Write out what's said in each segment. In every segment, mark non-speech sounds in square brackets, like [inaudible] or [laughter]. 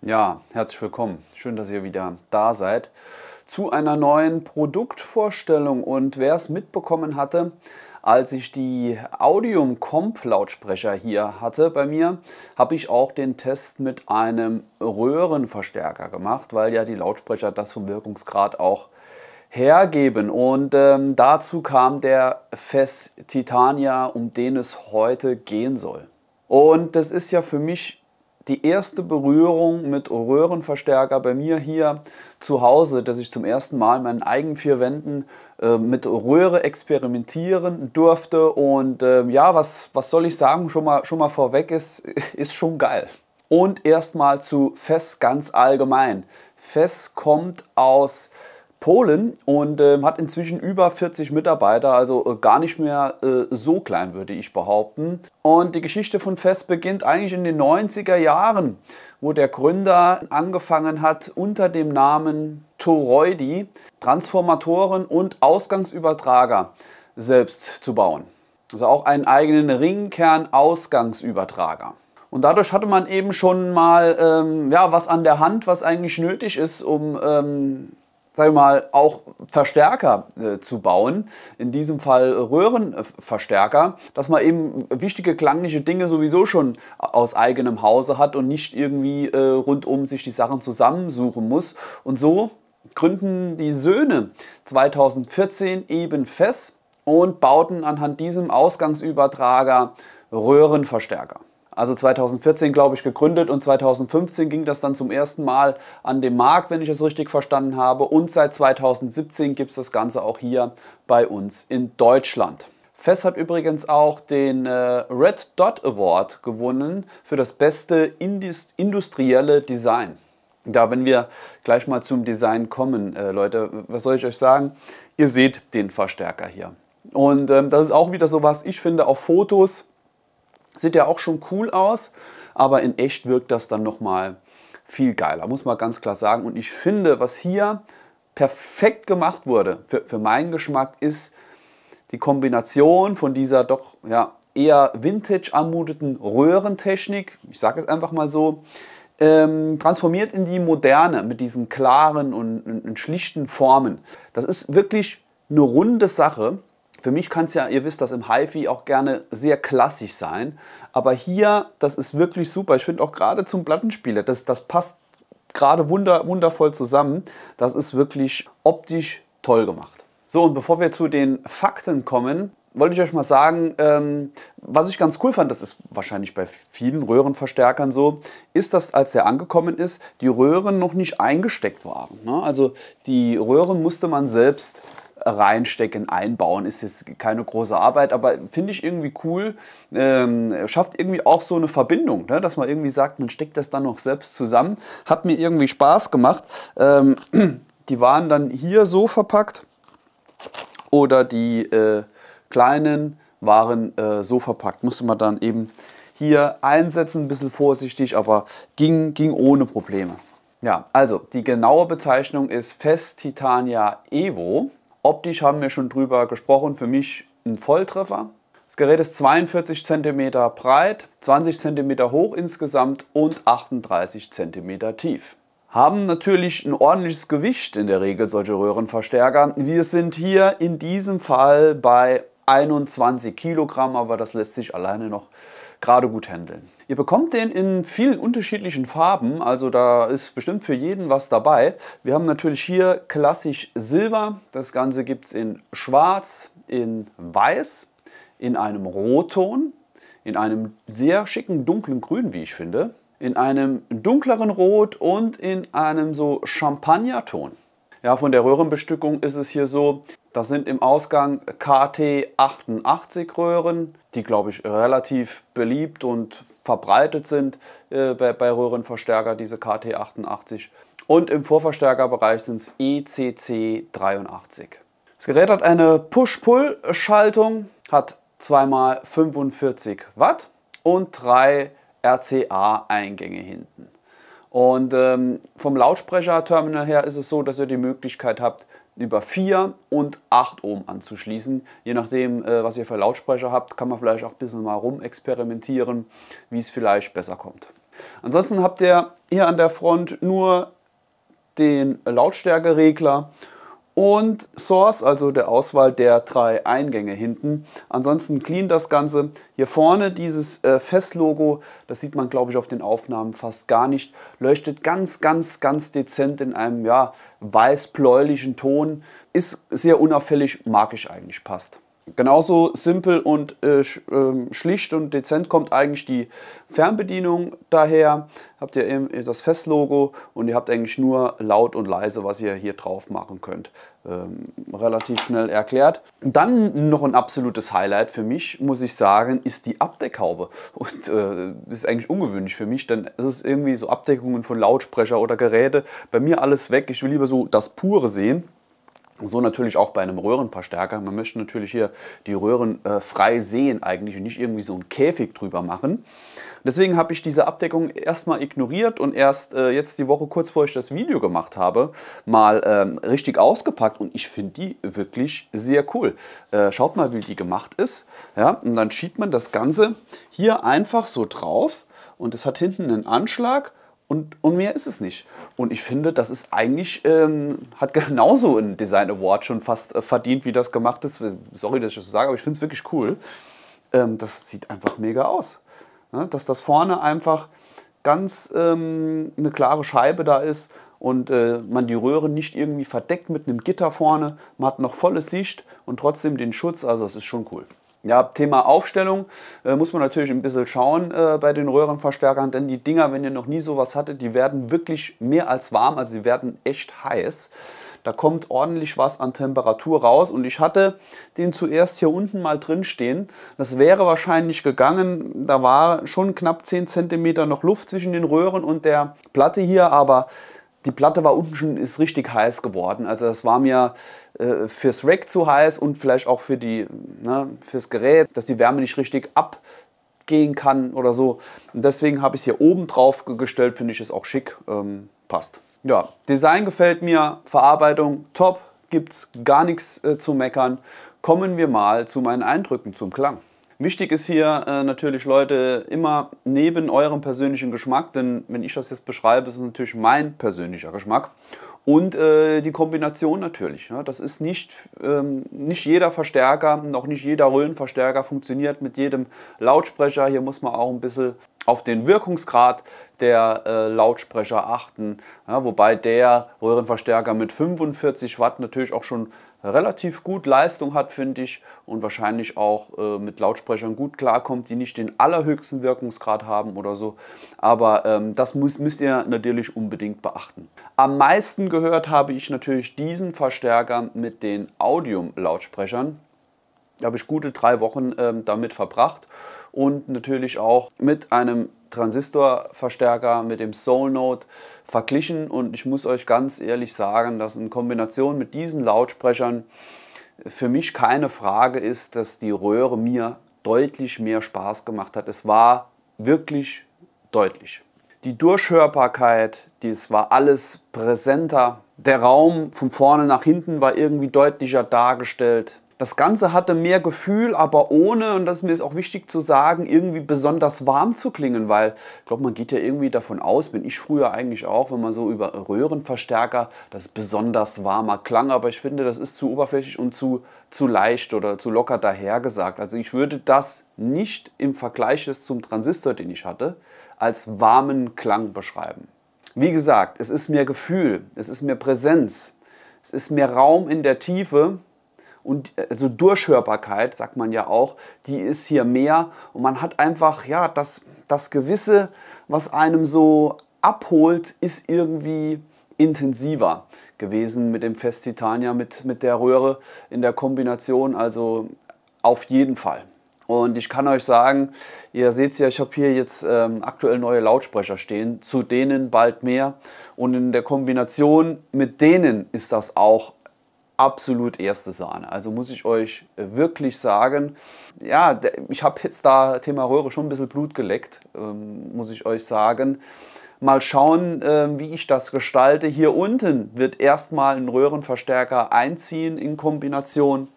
Ja, herzlich willkommen. Schön, dass ihr wieder da seid zu einer neuen Produktvorstellung. Und wer es mitbekommen hatte, als ich die Audium Comp Lautsprecher hier hatte bei mir, habe ich auch den Test mit einem Röhrenverstärker gemacht, weil ja die Lautsprecher das vom Wirkungsgrad auch hergeben. Und ähm, dazu kam der Fest Titania, um den es heute gehen soll. Und das ist ja für mich die erste Berührung mit Röhrenverstärker bei mir hier zu Hause, dass ich zum ersten Mal in meinen eigenen vier Wänden äh, mit Röhre experimentieren durfte. Und äh, ja, was, was soll ich sagen, schon mal, schon mal vorweg ist, [laughs] ist schon geil. Und erstmal zu Fest ganz allgemein. Fest kommt aus Polen und äh, hat inzwischen über 40 Mitarbeiter, also äh, gar nicht mehr äh, so klein, würde ich behaupten. Und die Geschichte von Fest beginnt eigentlich in den 90er Jahren, wo der Gründer angefangen hat, unter dem Namen Toroidi Transformatoren und Ausgangsübertrager selbst zu bauen. Also auch einen eigenen Ringkern-Ausgangsübertrager. Und dadurch hatte man eben schon mal ähm, ja, was an der Hand, was eigentlich nötig ist, um ähm, sagen wir mal, auch Verstärker äh, zu bauen, in diesem Fall Röhrenverstärker, dass man eben wichtige klangliche Dinge sowieso schon aus eigenem Hause hat und nicht irgendwie äh, rundum sich die Sachen zusammensuchen muss. Und so gründen die Söhne 2014 eben fest und bauten anhand diesem Ausgangsübertrager Röhrenverstärker. Also 2014, glaube ich, gegründet und 2015 ging das dann zum ersten Mal an den Markt, wenn ich es richtig verstanden habe. Und seit 2017 gibt es das Ganze auch hier bei uns in Deutschland. FES hat übrigens auch den äh, Red Dot Award gewonnen für das beste Indust industrielle Design. Da, wenn wir gleich mal zum Design kommen, äh, Leute, was soll ich euch sagen? Ihr seht den Verstärker hier. Und ähm, das ist auch wieder so was, ich finde, auf Fotos Sieht ja auch schon cool aus, aber in echt wirkt das dann nochmal viel geiler, muss man ganz klar sagen. Und ich finde, was hier perfekt gemacht wurde, für, für meinen Geschmack, ist die Kombination von dieser doch ja, eher vintage anmuteten Röhrentechnik, ich sage es einfach mal so, ähm, transformiert in die moderne mit diesen klaren und, und, und schlichten Formen. Das ist wirklich eine runde Sache für mich kann es ja, ihr wisst das im HiFi auch gerne sehr klassisch sein, aber hier, das ist wirklich super. Ich finde auch gerade zum Plattenspieler, das, das passt gerade wunder, wundervoll zusammen. Das ist wirklich optisch toll gemacht. So, und bevor wir zu den Fakten kommen, wollte ich euch mal sagen, ähm, was ich ganz cool fand, das ist wahrscheinlich bei vielen Röhrenverstärkern so, ist, dass als der angekommen ist, die Röhren noch nicht eingesteckt waren. Ne? Also die Röhren musste man selbst reinstecken, einbauen. Ist jetzt keine große Arbeit, aber finde ich irgendwie cool. Ähm, schafft irgendwie auch so eine Verbindung, ne? dass man irgendwie sagt, man steckt das dann noch selbst zusammen. Hat mir irgendwie Spaß gemacht. Ähm, [clears throat] die waren dann hier so verpackt oder die äh, kleinen waren äh, so verpackt. Musste man dann eben hier einsetzen, ein bisschen vorsichtig, aber ging, ging ohne Probleme. Ja, also die genaue Bezeichnung ist Fest Titania Evo. Optisch haben wir schon drüber gesprochen, für mich ein Volltreffer. Das Gerät ist 42 cm breit, 20 cm hoch insgesamt und 38 cm tief. Haben natürlich ein ordentliches Gewicht in der Regel solche Röhrenverstärker. Wir sind hier in diesem Fall bei 21 Kilogramm, aber das lässt sich alleine noch gerade gut handeln. Ihr bekommt den in vielen unterschiedlichen Farben, also da ist bestimmt für jeden was dabei. Wir haben natürlich hier klassisch Silber, das Ganze gibt es in Schwarz, in Weiß, in einem Rotton, in einem sehr schicken dunklen Grün, wie ich finde, in einem dunkleren Rot und in einem so Champagnerton. Ja, von der Röhrenbestückung ist es hier so, das sind im Ausgang KT88-Röhren, die, glaube ich, relativ beliebt und verbreitet sind äh, bei, bei Röhrenverstärker, diese KT88. Und im Vorverstärkerbereich sind es ECC83. Das Gerät hat eine Push-Pull-Schaltung, hat zweimal 45 Watt und drei RCA-Eingänge hinten. Und ähm, vom Lautsprecher-Terminal her ist es so, dass ihr die Möglichkeit habt, über 4 und 8 Ohm anzuschließen. Je nachdem, äh, was ihr für Lautsprecher habt, kann man vielleicht auch ein bisschen mal rumexperimentieren, wie es vielleicht besser kommt. Ansonsten habt ihr hier an der Front nur den Lautstärkeregler und Source, also der Auswahl der drei Eingänge hinten. Ansonsten clean das Ganze. Hier vorne dieses äh, Festlogo, das sieht man glaube ich auf den Aufnahmen fast gar nicht, leuchtet ganz, ganz, ganz dezent in einem ja, weiß-bläulichen Ton. Ist sehr unauffällig, mag ich eigentlich, passt. Genauso simpel und äh, ähm, schlicht und dezent kommt eigentlich die Fernbedienung daher. Habt ihr eben das Festlogo und ihr habt eigentlich nur laut und leise, was ihr hier drauf machen könnt. Ähm, relativ schnell erklärt. dann noch ein absolutes Highlight für mich, muss ich sagen, ist die Abdeckhaube. Und äh, ist eigentlich ungewöhnlich für mich, denn es ist irgendwie so Abdeckungen von Lautsprecher oder Geräte. Bei mir alles weg. Ich will lieber so das Pure sehen. So natürlich auch bei einem Röhrenverstärker. Man möchte natürlich hier die Röhren äh, frei sehen eigentlich und nicht irgendwie so einen Käfig drüber machen. Deswegen habe ich diese Abdeckung erstmal ignoriert und erst äh, jetzt die Woche kurz vor ich das Video gemacht habe, mal ähm, richtig ausgepackt und ich finde die wirklich sehr cool. Äh, schaut mal, wie die gemacht ist. Ja, und dann schiebt man das Ganze hier einfach so drauf und es hat hinten einen Anschlag und, und mehr ist es nicht. Und ich finde, das ist eigentlich, ähm, hat genauso ein Design Award schon fast äh, verdient, wie das gemacht ist. Sorry, dass ich das so sage, aber ich finde es wirklich cool. Ähm, das sieht einfach mega aus. Ne? Dass das vorne einfach ganz ähm, eine klare Scheibe da ist und äh, man die Röhre nicht irgendwie verdeckt mit einem Gitter vorne. Man hat noch volles Sicht und trotzdem den Schutz. Also es ist schon cool. Ja, Thema Aufstellung äh, muss man natürlich ein bisschen schauen äh, bei den Röhrenverstärkern, denn die Dinger, wenn ihr noch nie sowas hattet, die werden wirklich mehr als warm, also sie werden echt heiß. Da kommt ordentlich was an Temperatur raus und ich hatte den zuerst hier unten mal drin stehen. Das wäre wahrscheinlich gegangen, da war schon knapp 10 cm noch Luft zwischen den Röhren und der Platte hier, aber die Platte war unten schon ist richtig heiß geworden. Also das war mir äh, fürs Rack zu heiß und vielleicht auch für die, ne, fürs Gerät, dass die Wärme nicht richtig abgehen kann oder so. Und deswegen habe ich es hier oben drauf gestellt, finde ich es auch schick, ähm, passt. Ja, Design gefällt mir, Verarbeitung top, gibt es gar nichts äh, zu meckern. Kommen wir mal zu meinen Eindrücken zum Klang. Wichtig ist hier äh, natürlich, Leute, immer neben eurem persönlichen Geschmack, denn wenn ich das jetzt beschreibe, ist es natürlich mein persönlicher Geschmack. Und äh, die Kombination natürlich. Ne? Das ist nicht, ähm, nicht jeder Verstärker, noch nicht jeder Röhrenverstärker funktioniert mit jedem Lautsprecher. Hier muss man auch ein bisschen auf den Wirkungsgrad der äh, Lautsprecher achten. Ja? Ne? Wobei der Röhrenverstärker mit 45 Watt natürlich auch schon relativ gut Leistung hat, finde ich, und wahrscheinlich auch äh, mit Lautsprechern gut klarkommt, die nicht den allerhöchsten Wirkungsgrad haben oder so. Aber ähm, das muss, müsst ihr natürlich unbedingt beachten. Am meisten gehört habe ich natürlich diesen Verstärker mit den Audium-Lautsprechern. Da habe ich gute drei Wochen ähm, damit verbracht und natürlich auch mit einem Transistorverstärker mit dem Soul Note verglichen und ich muss euch ganz ehrlich sagen, dass in Kombination mit diesen Lautsprechern für mich keine Frage ist, dass die Röhre mir deutlich mehr Spaß gemacht hat. Es war wirklich deutlich. Die Durchhörbarkeit, das war alles präsenter. Der Raum von vorne nach hinten war irgendwie deutlicher dargestellt. Das Ganze hatte mehr Gefühl, aber ohne, und das ist mir auch wichtig zu sagen, irgendwie besonders warm zu klingen, weil ich glaube, man geht ja irgendwie davon aus, bin ich früher eigentlich auch, wenn man so über Röhrenverstärker, das besonders warmer Klang, aber ich finde, das ist zu oberflächlich und zu, zu leicht oder zu locker dahergesagt. Also ich würde das nicht im Vergleich zum Transistor, den ich hatte, als warmen Klang beschreiben. Wie gesagt, es ist mehr Gefühl, es ist mehr Präsenz, es ist mehr Raum in der Tiefe und also Durchhörbarkeit, sagt man ja auch, die ist hier mehr und man hat einfach, ja, das, das Gewisse, was einem so abholt, ist irgendwie intensiver gewesen mit dem Fest Titania, mit, mit der Röhre in der Kombination, also auf jeden Fall. Und ich kann euch sagen, ihr seht es ja, ich habe hier jetzt ähm, aktuell neue Lautsprecher stehen, zu denen bald mehr. Und in der Kombination mit denen ist das auch absolut erste Sahne. Also muss ich euch äh, wirklich sagen, ja, ich habe jetzt da Thema Röhre schon ein bisschen Blut geleckt, ähm, muss ich euch sagen. Mal schauen, ähm, wie ich das gestalte. Hier unten wird erstmal ein Röhrenverstärker einziehen in Kombination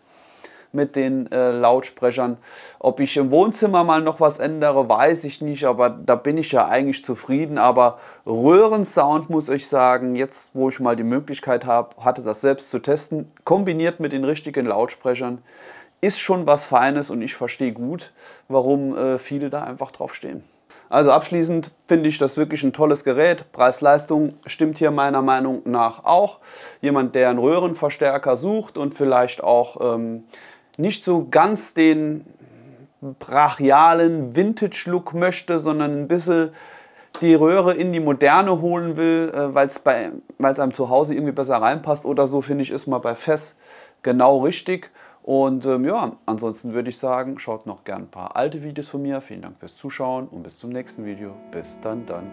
mit den äh, Lautsprechern. Ob ich im Wohnzimmer mal noch was ändere, weiß ich nicht, aber da bin ich ja eigentlich zufrieden. Aber Röhrensound muss ich sagen, jetzt wo ich mal die Möglichkeit habe, hatte das selbst zu testen, kombiniert mit den richtigen Lautsprechern, ist schon was Feines und ich verstehe gut, warum äh, viele da einfach drauf stehen. Also abschließend finde ich das wirklich ein tolles Gerät. Preis-Leistung stimmt hier meiner Meinung nach auch. Jemand, der einen Röhrenverstärker sucht und vielleicht auch ähm, nicht so ganz den brachialen Vintage-Look möchte, sondern ein bisschen die Röhre in die Moderne holen will, äh, weil es einem zu Hause irgendwie besser reinpasst oder so, finde ich, ist mal bei Fess genau richtig. Und ähm, ja, ansonsten würde ich sagen, schaut noch gern ein paar alte Videos von mir. Vielen Dank fürs Zuschauen und bis zum nächsten Video. Bis dann, dann.